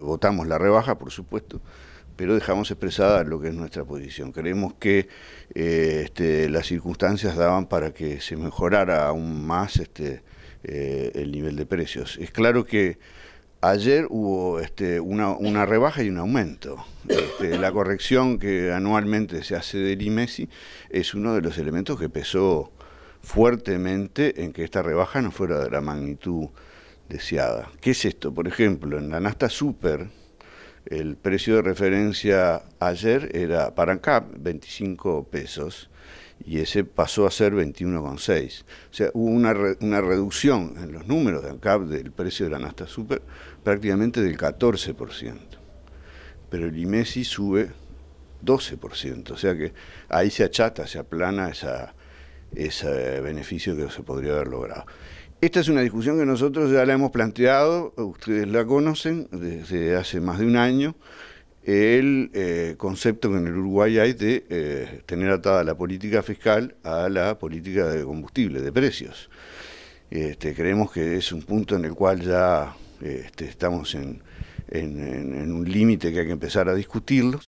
Votamos la rebaja, por supuesto, pero dejamos expresada lo que es nuestra posición. Creemos que eh, este, las circunstancias daban para que se mejorara aún más este, eh, el nivel de precios. Es claro que ayer hubo este, una, rebaja y un aumento. la corrección que anualmente se hace del IMESI e es uno de los elementos que pesó fuertemente en que esta rebaja no fuera de la magnitud deseada. ¿Qué es esto? Por ejemplo, en la Nasta Super, el precio de referencia ayer era para ANCAP 25 pesos y ese pasó a ser 21,6. O sea, hubo una, una, reducción en los números de ANCAP del precio de la Nasta Super prácticamente del 14%. Pero el IMESI e sube 12%, o sea que ahí se achata, se aplana esa, ese beneficio que se podría haber logrado. Esta es una discusión que nosotros ya la hemos planteado, ustedes la conocen desde hace más de un año, el eh, concepto que en el Uruguay hay de eh, tener atada la política fiscal a la política de combustible, de precios. Este, creemos que es un punto en el cual ya este, estamos en un límite que hay que empezar a discutirlo.